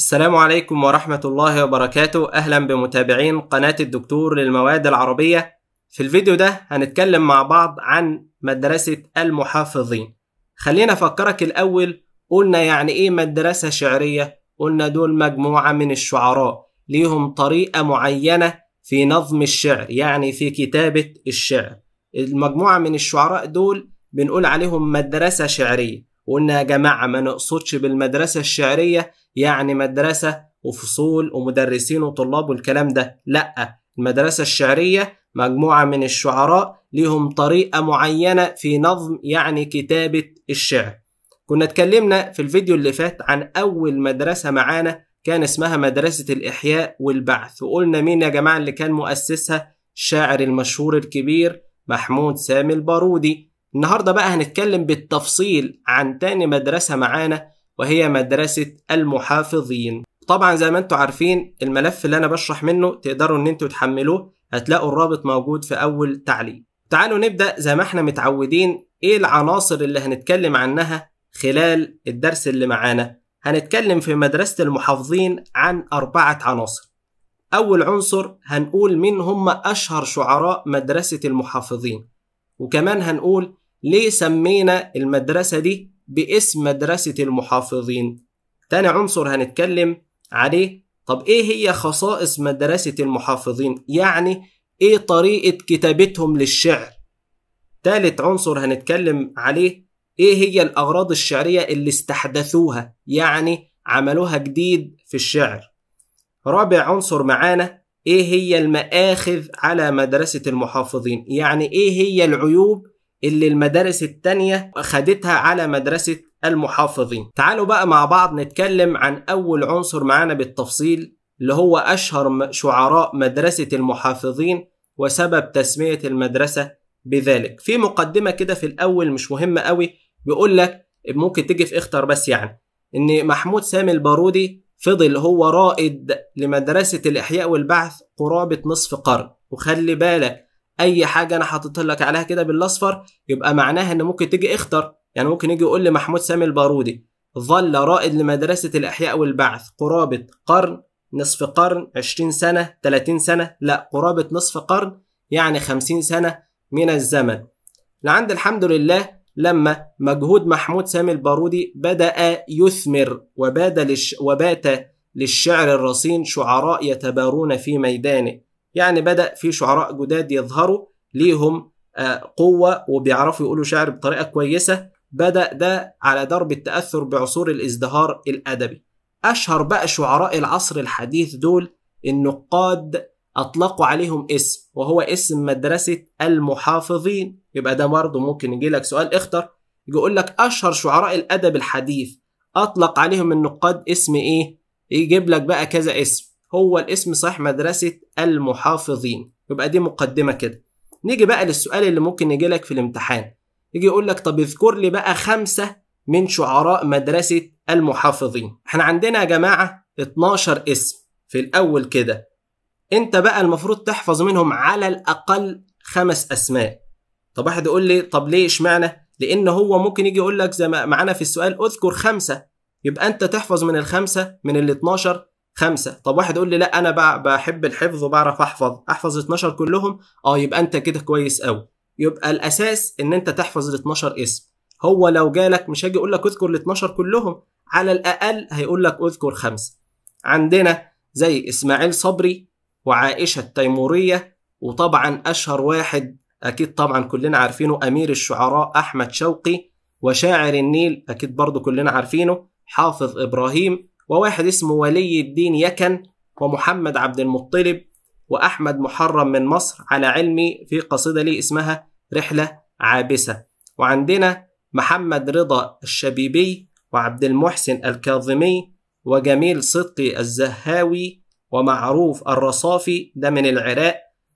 السلام عليكم ورحمة الله وبركاته أهلا بمتابعين قناة الدكتور للمواد العربية في الفيديو ده هنتكلم مع بعض عن مدرسة المحافظين خلينا أفكرك الأول قلنا يعني إيه مدرسة شعرية قلنا دول مجموعة من الشعراء ليهم طريقة معينة في نظم الشعر يعني في كتابة الشعر المجموعة من الشعراء دول بنقول عليهم مدرسة شعرية وقلنا يا جماعة ما نقصدش بالمدرسة الشعرية يعني مدرسة وفصول ومدرسين وطلاب والكلام ده لأ المدرسة الشعرية مجموعة من الشعراء لهم طريقة معينة في نظم يعني كتابة الشعر كنا اتكلمنا في الفيديو اللي فات عن أول مدرسة معانا كان اسمها مدرسة الإحياء والبعث وقلنا مين يا جماعة اللي كان مؤسسها الشاعر المشهور الكبير محمود سامي البارودي النهاردة بقى هنتكلم بالتفصيل عن تاني مدرسة معانا وهي مدرسة المحافظين طبعا زي ما انتم عارفين الملف اللي انا بشرح منه تقدروا ان انتم تحملوه هتلاقوا الرابط موجود في اول تعليق تعالوا نبدأ زي ما احنا متعودين ايه العناصر اللي هنتكلم عنها خلال الدرس اللي معانا هنتكلم في مدرسة المحافظين عن أربعة عناصر أول عنصر هنقول مين هم أشهر شعراء مدرسة المحافظين وكمان هنقول ليه سمينا المدرسة دي باسم مدرسة المحافظين تاني عنصر هنتكلم عليه طب ايه هي خصائص مدرسة المحافظين يعني ايه طريقة كتابتهم للشعر تالت عنصر هنتكلم عليه ايه هي الاغراض الشعرية اللي استحدثوها يعني عملوها جديد في الشعر رابع عنصر معانا ايه هي المآخذ على مدرسة المحافظين يعني ايه هي العيوب اللي المدارس التانية خدتها على مدرسة المحافظين تعالوا بقى مع بعض نتكلم عن أول عنصر معانا بالتفصيل اللي هو أشهر شعراء مدرسة المحافظين وسبب تسمية المدرسة بذلك في مقدمة كده في الأول مش مهمة قوي بيقول لك ممكن تيجي في اختر بس يعني إن محمود سامي البارودي فضل هو رائد لمدرسة الإحياء والبعث قرابة نصف قرن وخلي بالك اي حاجه انا حاططها لك عليها كده بالاصفر يبقى معناها ان ممكن تيجي اختر يعني ممكن يجي يقول لي محمود سامي البارودي ظل رائد لمدرسة الأحياء والبعث قرابة قرن نصف قرن عشرين سنة تلاتين سنة لا قرابة نصف قرن يعني خمسين سنة من الزمن لعند الحمد لله لما مجهود محمود سامي البارودي بدأ يثمر وبات للشعر الرصين شعراء يتبارون في ميدانه يعني بدأ في شعراء جداد يظهروا ليهم آه، قوة وبيعرفوا يقولوا شعر بطريقة كويسة بدأ ده على درب التأثر بعصور الازدهار الأدبي أشهر بقى شعراء العصر الحديث دول النقاد أطلقوا عليهم اسم وهو اسم مدرسة المحافظين يبقى ده برضه ممكن يجي لك سؤال اختر يقول لك أشهر شعراء الأدب الحديث أطلق عليهم النقاد اسم إيه؟ يجيب لك بقى كذا اسم هو الاسم صحيح مدرسة المحافظين يبقى دي مقدمة كده نيجي بقى للسؤال اللي ممكن يجي لك في الامتحان يجي يقول لك طب اذكر لي بقى خمسة من شعراء مدرسة المحافظين احنا عندنا يا جماعة 12 اسم في الأول كده انت بقى المفروض تحفظ منهم على الأقل خمس أسماء طب واحد يقول لي طب ليه اشمعنى لأن هو ممكن يجي يقول لك زي ما معانا في السؤال اذكر خمسة يبقى انت تحفظ من الخمسة من ال 12 خمسة طب واحد يقول لي لا أنا بحب الحفظ وبعرف أحفظ أحفظ 12 كلهم أه يبقى أنت كده كويس أوي يبقى الأساس إن أنت تحفظ ال 12 اسم هو لو جالك مش هاجي أقول لك اذكر ال 12 كلهم على الأقل هيقول لك اذكر خمسة عندنا زي إسماعيل صبري وعائشة التيمورية وطبعا أشهر واحد أكيد طبعا كلنا عارفينه أمير الشعراء أحمد شوقي وشاعر النيل أكيد برضو كلنا عارفينه حافظ إبراهيم وواحد اسمه ولي الدين يكن ومحمد عبد المطلب وأحمد محرم من مصر على علمي في قصيدة لي اسمها رحلة عابسة وعندنا محمد رضا الشبيبي وعبد المحسن الكاظمي وجميل صدقي الزهاوي ومعروف الرصافي ده من العراق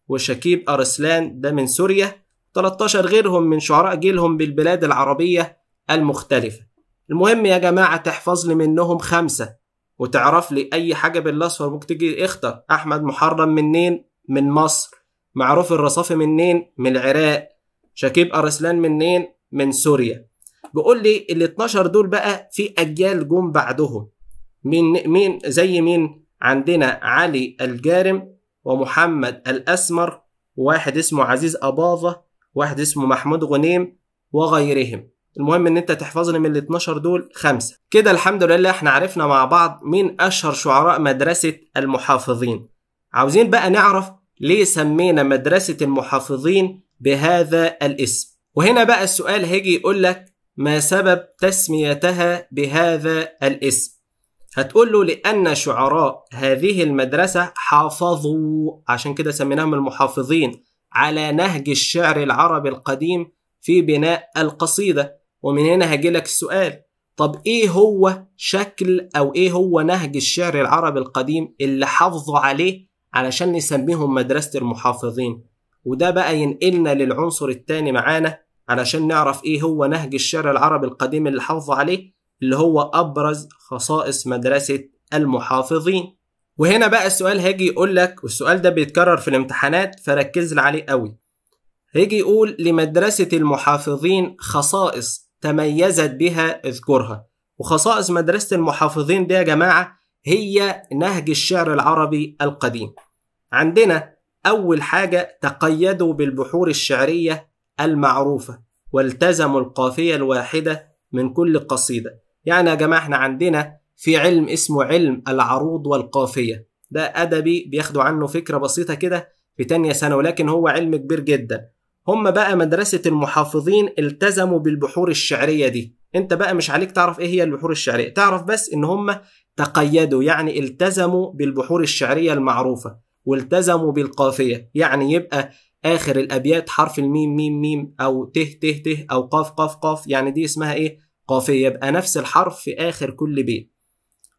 وشكيب أرسلان ده من سوريا 13 غيرهم من شعراء جيلهم بالبلاد العربية المختلفة المهم يا جماعة تحفظ لي منهم خمسة وتعرف لي اي حاجه بالاصفر ممكن تيجي اختر احمد محرم منين من مصر معروف الرصافي منين من العراق شكيب ارسلان منين من سوريا بيقول لي ال 12 دول بقى في اجيال جم بعدهم مين مين زي مين عندنا علي الجارم ومحمد الاسمر واحد اسمه عزيز اباظه واحد اسمه محمود غنيم وغيرهم المهم ان انت تحفظ لي من ال 12 دول خمسه كده الحمد لله احنا عرفنا مع بعض مين اشهر شعراء مدرسه المحافظين عاوزين بقى نعرف ليه سمينا مدرسه المحافظين بهذا الاسم وهنا بقى السؤال هيجي يقول لك ما سبب تسميتها بهذا الاسم هتقول له لأن شعراء هذه المدرسة حافظوا عشان كده سميناهم المحافظين على نهج الشعر العربي القديم في بناء القصيدة ومن هنا لك السؤال طب ايه هو شكل او ايه هو نهج الشعر العربي القديم اللي حافظوا عليه علشان نسميهم مدرسة المحافظين وده بقى ينقلنا للعنصر التاني معانا علشان نعرف ايه هو نهج الشعر العربي القديم اللي حافظوا عليه اللي هو ابرز خصائص مدرسة المحافظين وهنا بقى السؤال هيجي يقول لك والسؤال ده بيتكرر في الامتحانات فركز عليه قوي هيجي يقول لمدرسة المحافظين خصائص تميزت بها اذكرها وخصائص مدرسة المحافظين دي يا جماعة هي نهج الشعر العربي القديم عندنا أول حاجة تقيدوا بالبحور الشعرية المعروفة والتزموا القافية الواحدة من كل قصيدة يعني يا جماعة احنا عندنا في علم اسمه علم العروض والقافية ده أدبي بياخدوا عنه فكرة بسيطة كده في تانية سنة ولكن هو علم كبير جدا هم بقى مدرسة المحافظين التزموا بالبحور الشعرية دي انت بقى مش عليك تعرف ايه هي البحور الشعرية تعرف بس ان هم تقيدوا يعني التزموا بالبحور الشعرية المعروفة والتزموا بالقافية يعني يبقى آخر الأبيات حرف الميم ميم ميم أو ته ته ته أو قاف قاف قاف يعني دي اسمها إيه قافية يبقى نفس الحرف في آخر كل بيت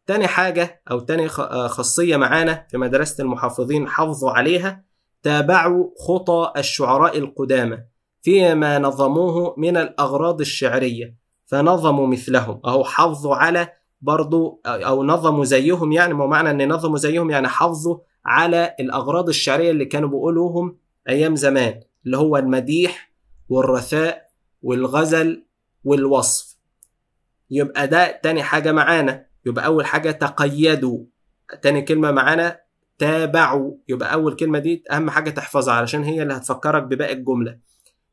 تاني حاجة أو تاني آه، خاصية معانا في مدرسة المحافظين حافظوا عليها تابعوا خطى الشعراء القدامى فيما نظموه من الأغراض الشعرية فنظموا مثلهم أو حافظوا على برضو أو نظموا زيهم يعني ما معنى أن نظموا زيهم يعني حافظوا على الأغراض الشعرية اللي كانوا بيقولوهم أيام زمان اللي هو المديح والرثاء والغزل والوصف يبقى ده تاني حاجة معانا يبقى أول حاجة تقيدوا تاني كلمة معانا تابعوا يبقى أول كلمة دي أهم حاجة تحفظها علشان هي اللي هتفكرك بباقي الجملة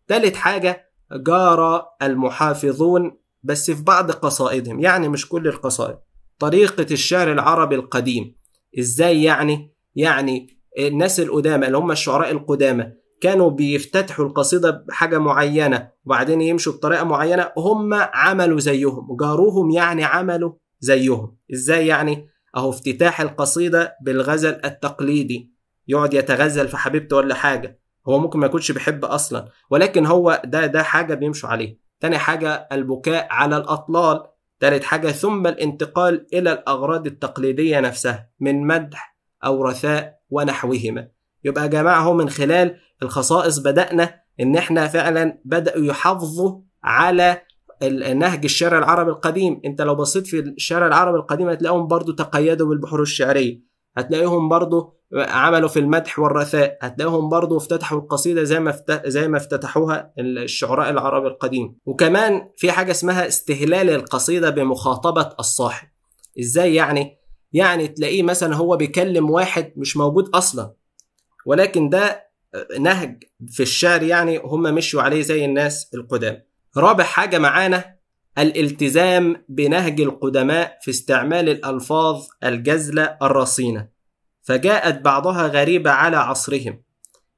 تالت حاجة جار المحافظون بس في بعض قصائدهم يعني مش كل القصائد طريقة الشعر العربي القديم إزاي يعني؟ يعني الناس القدامى اللي هم الشعراء القدامى كانوا بيفتتحوا القصيدة بحاجة معينة وبعدين يمشوا بطريقة معينة هم عملوا زيهم جاروهم يعني عملوا زيهم إزاي يعني؟ أهو افتتاح القصيدة بالغزل التقليدي يقعد يتغزل في حبيبته ولا حاجة هو ممكن ما يكونش بيحب أصلا ولكن هو ده ده حاجة بيمشوا عليه تاني حاجة البكاء على الأطلال تالت حاجة ثم الانتقال إلى الأغراض التقليدية نفسها من مدح أو رثاء ونحوهما يبقى يا جماعة هو من خلال الخصائص بدأنا إن إحنا فعلا بدأوا يحافظوا على نهج الشعر العربي القديم انت لو بصيت في الشعر العربي القديم هتلاقيهم برضو تقيدوا بالبحور الشعرية هتلاقيهم برضو عملوا في المدح والرثاء هتلاقيهم برضو افتتحوا القصيدة زي ما افت... زي ما افتتحوها الشعراء العرب القديم وكمان في حاجة اسمها استهلال القصيدة بمخاطبة الصاحب ازاي يعني يعني تلاقيه مثلا هو بيكلم واحد مش موجود اصلا ولكن ده نهج في الشعر يعني هم مشوا عليه زي الناس القدامى رابع حاجة معانا الالتزام بنهج القدماء في استعمال الألفاظ الجزلة الرصينة فجاءت بعضها غريبة على عصرهم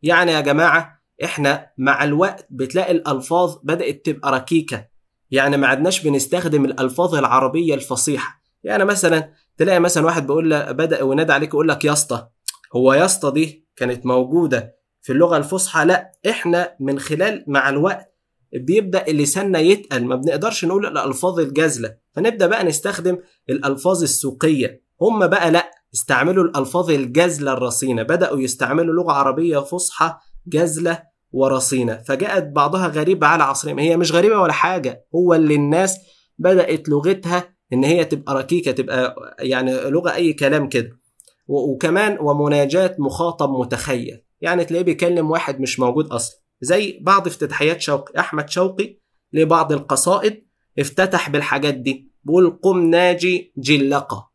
يعني يا جماعة احنا مع الوقت بتلاقي الألفاظ بدأت تبقى ركيكة يعني ما عدناش بنستخدم الألفاظ العربية الفصيحة يعني مثلا تلاقي مثلا واحد بيقول لك بدأ ونادى عليك يقول لك يا اسطى هو يا اسطى دي كانت موجودة في اللغة الفصحى لا احنا من خلال مع الوقت بيبدا لساننا يتقل ما بنقدرش نقول الالفاظ الجازله فنبدا بقى نستخدم الالفاظ السوقيه هم بقى لا استعملوا الالفاظ الجازله الرصينه بداوا يستعملوا لغه عربيه فصحى جازله ورصينه فجاءت بعضها غريبه على عصرهم هي مش غريبه ولا حاجه هو اللي الناس بدات لغتها ان هي تبقى ركيكه تبقى يعني لغه اي كلام كده وكمان ومناجاه مخاطب متخيل يعني تلاقيه بيكلم واحد مش موجود اصلا زي بعض افتتاحيات شوقي أحمد شوقي لبعض القصائد افتتح بالحاجات دي بيقول قم ناجي جلقة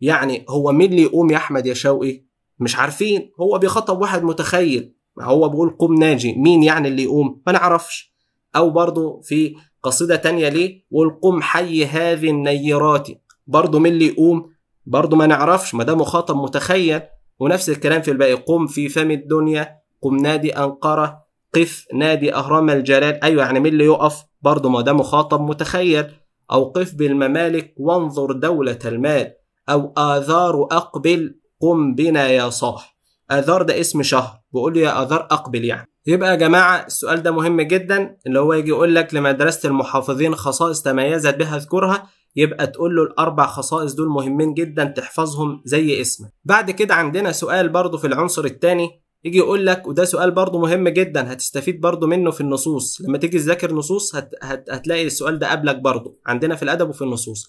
يعني هو مين اللي يقوم يا أحمد يا شوقي مش عارفين هو بيخاطب واحد متخيل هو بيقول قم ناجي مين يعني اللي يقوم ما نعرفش أو برضه في قصيدة تانية ليه بيقول قم حي هذه النيرات برضه مين اللي يقوم برضه ما نعرفش ما ده مخاطب متخيل ونفس الكلام في الباقي قم في فم الدنيا قم نادي أنقرة قف نادي أهرام الجلال أيوة يعني مين اللي يقف برضه ما ده مخاطب متخيل أو قف بالممالك وانظر دولة المال أو آذار أقبل قم بنا يا صاح آذار ده اسم شهر بقول له يا آذار أقبل يعني يبقى يا جماعة السؤال ده مهم جدا اللي هو يجي يقول لك لمدرسة المحافظين خصائص تميزت بها اذكرها يبقى تقول له الأربع خصائص دول مهمين جدا تحفظهم زي اسمك بعد كده عندنا سؤال برضه في العنصر الثاني يجي يقول لك وده سؤال برضه مهم جدا هتستفيد برضه منه في النصوص لما تيجي تذاكر نصوص هت... هت... هتلاقي السؤال ده قبلك برضه عندنا في الادب وفي النصوص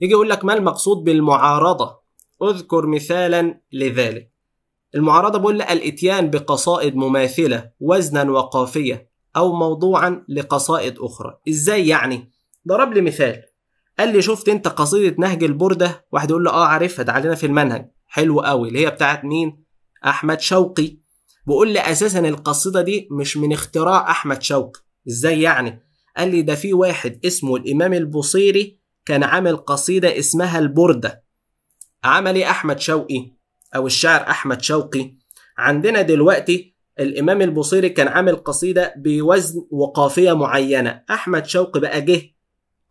يجي يقول لك ما المقصود بالمعارضه اذكر مثالا لذلك المعارضه بقول لك الاتيان بقصائد مماثله وزنا وقافيه او موضوعا لقصائد اخرى ازاي يعني ضرب لي مثال قال لي شفت انت قصيده نهج البرده واحد يقول له اه عارفها ده علينا في المنهج حلو قوي اللي هي بتاعت مين احمد شوقي بيقول لي اساسا القصيده دي مش من اختراع احمد شوقي ازاي يعني قال لي ده في واحد اسمه الامام البوصيري كان عامل قصيده اسمها البرده عمل ايه احمد شوقي او الشاعر احمد شوقي عندنا دلوقتي الامام البوصيري كان عامل قصيده بوزن وقافيه معينه احمد شوقي بقى جه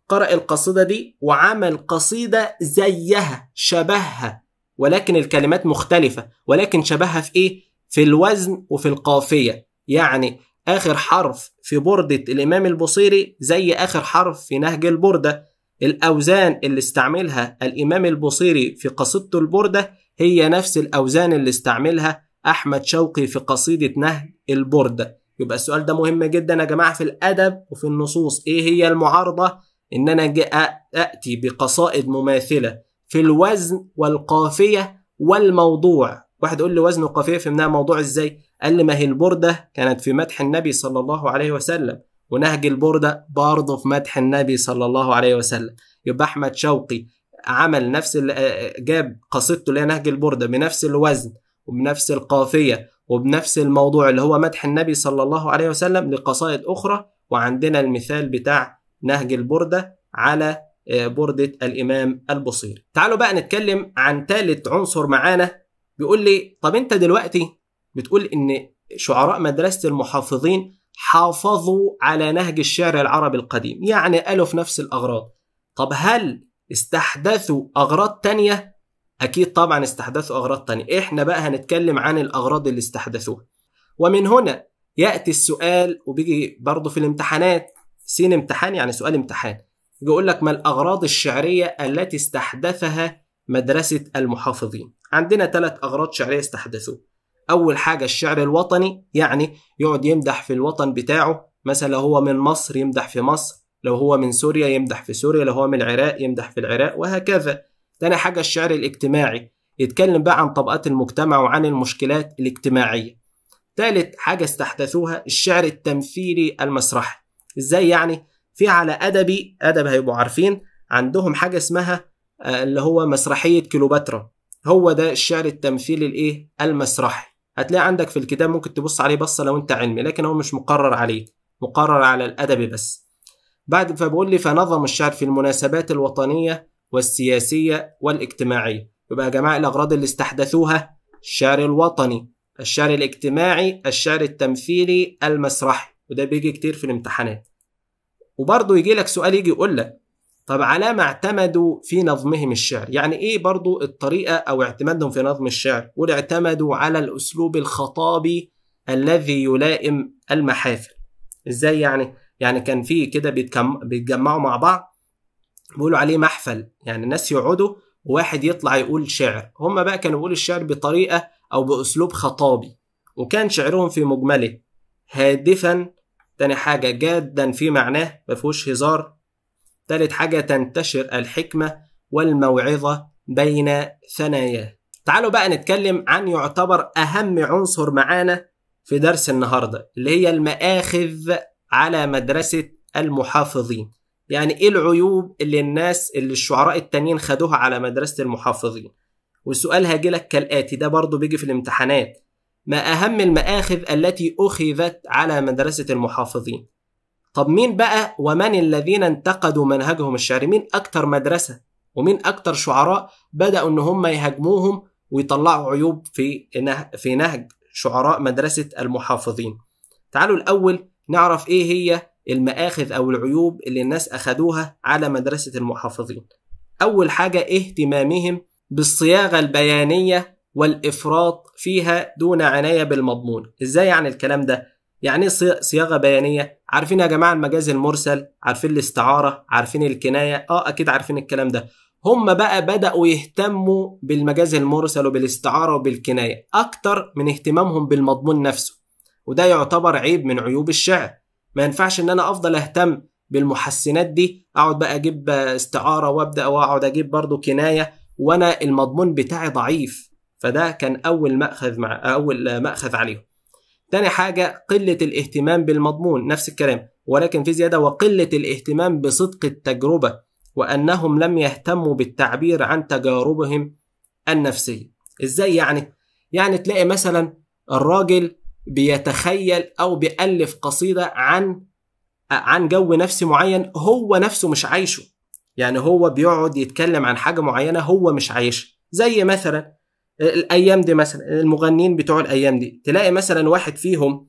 قرأ القصيده دي وعمل قصيده زيها شبهها ولكن الكلمات مختلفه ولكن شبهها في ايه في الوزن وفي القافية يعني آخر حرف في بوردة الإمام البصيري زي آخر حرف في نهج البوردة الأوزان اللي استعملها الإمام البصيري في قصيدته البوردة هي نفس الأوزان اللي استعملها أحمد شوقي في قصيدة نهج البوردة يبقى السؤال ده مهم جدا يا جماعة في الأدب وفي النصوص إيه هي المعارضة إن أنا أأتي بقصائد مماثلة في الوزن والقافية والموضوع واحد يقول لي وزنه قفيه فهمناها موضوع ازاي قال لي ما هي البرده كانت في مدح النبي صلى الله عليه وسلم ونهج البرده برضه في مدح النبي صلى الله عليه وسلم يبقى احمد شوقي عمل نفس آه، آه، جاب قصيدته اللي هي نهج البرده بنفس الوزن وبنفس القافيه وبنفس الموضوع اللي هو مدح النبي صلى الله عليه وسلم لقصائد اخرى وعندنا المثال بتاع نهج البرده على آه، بردة الإمام البصيري تعالوا بقى نتكلم عن ثالث عنصر معانا بيقول لي طب انت دلوقتي بتقول ان شعراء مدرسه المحافظين حافظوا على نهج الشعر العربي القديم يعني قالوا في نفس الاغراض طب هل استحدثوا اغراض تانية اكيد طبعا استحدثوا اغراض تانية احنا بقى هنتكلم عن الاغراض اللي استحدثوها ومن هنا ياتي السؤال وبيجي برضه في الامتحانات سين امتحان يعني سؤال امتحان بيقول لك ما الاغراض الشعريه التي استحدثها مدرسه المحافظين عندنا ثلاث أغراض شعرية استحدثوا أول حاجة الشعر الوطني يعني يقعد يمدح في الوطن بتاعه مثلا لو هو من مصر يمدح في مصر لو هو من سوريا يمدح في سوريا لو هو من العراق يمدح في العراق وهكذا تاني حاجة الشعر الاجتماعي يتكلم بقى عن طبقات المجتمع وعن المشكلات الاجتماعية تالت حاجة استحدثوها الشعر التمثيلي المسرحي ازاي يعني في على أدبي أدب هيبقوا عارفين عندهم حاجة اسمها آه، اللي هو مسرحية كيلوباترا هو ده الشعر التمثيلي الايه المسرحي هتلاقي عندك في الكتاب ممكن تبص عليه بصه لو انت علمي لكن هو مش مقرر عليه مقرر على الادب بس بعد فبقول لي فنظم الشعر في المناسبات الوطنيه والسياسيه والاجتماعيه يبقى يا جماعه الاغراض اللي استحدثوها الشعر الوطني الشعر الاجتماعي الشعر التمثيلي المسرحي وده بيجي كتير في الامتحانات وبرضه يجي لك سؤال يجي يقول لك طب على ما اعتمدوا في نظمهم الشعر يعني ايه برضو الطريقة او اعتمادهم في نظم الشعر قول اعتمدوا على الاسلوب الخطابي الذي يلائم المحافل ازاي يعني يعني كان في كده بيتجمعوا مع بعض بيقولوا عليه محفل يعني الناس يقعدوا وواحد يطلع يقول شعر هم بقى كانوا بيقولوا الشعر بطريقة او باسلوب خطابي وكان شعرهم في مجمله هادفا تاني حاجة جادا في معناه ما فيهوش هزار ثالث حاجة تنتشر الحكمة والموعظة بين ثناياه تعالوا بقى نتكلم عن يعتبر أهم عنصر معانا في درس النهاردة اللي هي المآخذ على مدرسة المحافظين يعني إيه العيوب اللي الناس اللي الشعراء التانيين خدوها على مدرسة المحافظين والسؤال لك كالآتي ده برضو بيجي في الامتحانات ما أهم المآخذ التي أخذت على مدرسة المحافظين طب مين بقى ومن الذين انتقدوا منهجهم الشعري مين أكتر مدرسة ومين أكتر شعراء بدأوا إن هم يهاجموهم ويطلعوا عيوب في في نهج شعراء مدرسة المحافظين تعالوا الأول نعرف إيه هي المآخذ أو العيوب اللي الناس أخدوها على مدرسة المحافظين أول حاجة اهتمامهم بالصياغة البيانية والإفراط فيها دون عناية بالمضمون إزاي يعني الكلام ده؟ يعني ايه صياغه بيانيه عارفين يا جماعه المجاز المرسل عارفين الاستعاره عارفين الكنايه اه اكيد عارفين الكلام ده هم بقى بدأوا يهتموا بالمجاز المرسل وبالاستعارة وبالكناية أكتر من اهتمامهم بالمضمون نفسه وده يعتبر عيب من عيوب الشعر ما ينفعش إن أنا أفضل أهتم بالمحسنات دي أقعد بقى أجيب استعارة وأبدأ وأقعد أجيب برضو كناية وأنا المضمون بتاعي ضعيف فده كان أول مأخذ مع أول مأخذ عليهم تاني حاجة قلة الاهتمام بالمضمون نفس الكلام ولكن في زيادة وقلة الاهتمام بصدق التجربة وأنهم لم يهتموا بالتعبير عن تجاربهم النفسية إزاي يعني؟ يعني تلاقي مثلا الراجل بيتخيل أو بيألف قصيدة عن عن جو نفسي معين هو نفسه مش عايشه يعني هو بيقعد يتكلم عن حاجة معينة هو مش عايشها زي مثلا الايام دي مثلا المغنيين بتوع الايام دي تلاقي مثلا واحد فيهم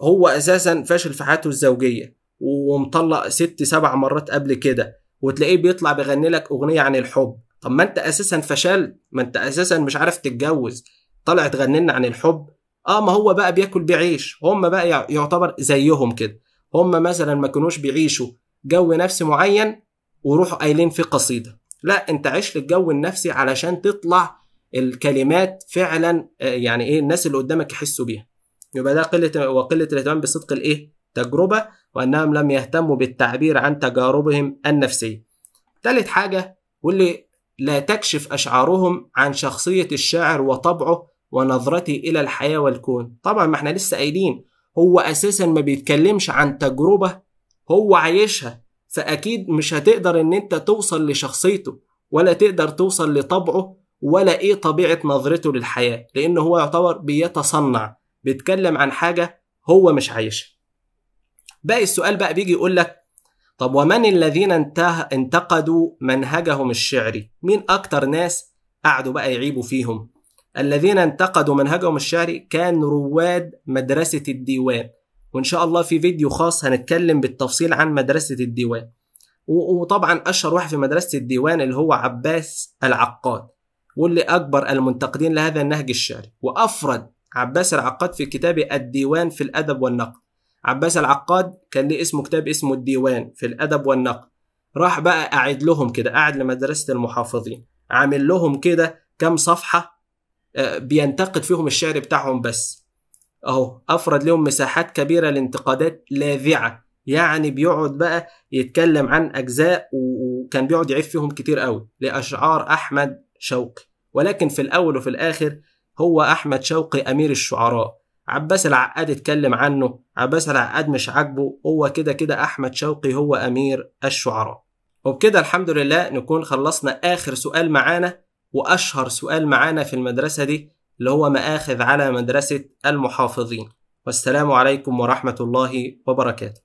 هو اساسا فاشل في حياته الزوجيه ومطلق ست سبع مرات قبل كده وتلاقيه بيطلع بيغني لك اغنيه عن الحب طب ما انت اساسا فشلت ما انت اساسا مش عارف تتجوز طلع تغني لنا عن الحب اه ما هو بقى بياكل بيعيش هم بقى يعتبر زيهم كده هم مثلا ما كانوش بيعيشوا جو نفسي معين وروحوا قايلين فيه قصيده لا انت عيش للجو النفسي علشان تطلع الكلمات فعلا آه، يعني ايه الناس اللي قدامك يحسوا بيها يبقى ده قله وقله الاهتمام بصدق الايه تجربه وانهم لم يهتموا بالتعبير عن تجاربهم النفسيه ثالث حاجه واللي لا تكشف اشعارهم عن شخصيه الشاعر وطبعه ونظرته الى الحياه والكون طبعا ما احنا لسه قايلين هو اساسا ما بيتكلمش عن تجربه هو عايشها فاكيد مش هتقدر ان انت توصل لشخصيته ولا تقدر توصل لطبعه ولا ايه طبيعه نظرته للحياه لان هو يعتبر بيتصنع بيتكلم عن حاجه هو مش عايشها باقي السؤال بقى بيجي يقول لك طب ومن الذين انته انتقدوا منهجهم الشعري مين اكتر ناس قعدوا بقى يعيبوا فيهم الذين انتقدوا منهجهم الشعري كان رواد مدرسة الديوان وإن شاء الله في فيديو خاص هنتكلم بالتفصيل عن مدرسة الديوان وطبعا أشهر واحد في مدرسة الديوان اللي هو عباس العقاد واللي أكبر المنتقدين لهذا النهج الشعري وأفرد عباس العقاد في كتابه الديوان في الأدب والنقد عباس العقاد كان ليه اسمه كتاب اسمه الديوان في الأدب والنقد راح بقى قاعد لهم كده قاعد لمدرسة المحافظين عامل لهم كده كام صفحة آه، بينتقد فيهم الشعر بتاعهم بس أهو أفرد لهم مساحات كبيرة لانتقادات لاذعة يعني بيقعد بقى يتكلم عن أجزاء وكان بيقعد يعيب فيهم كتير قوي لأشعار أحمد شوقي ولكن في الأول وفي الآخر هو أحمد شوقي أمير الشعراء عباس العقاد اتكلم عنه عباس العقاد مش عاجبه هو كده كده أحمد شوقي هو أمير الشعراء وبكده الحمد لله نكون خلصنا آخر سؤال معانا وأشهر سؤال معانا في المدرسة دي اللي هو مآخذ على مدرسة المحافظين والسلام عليكم ورحمة الله وبركاته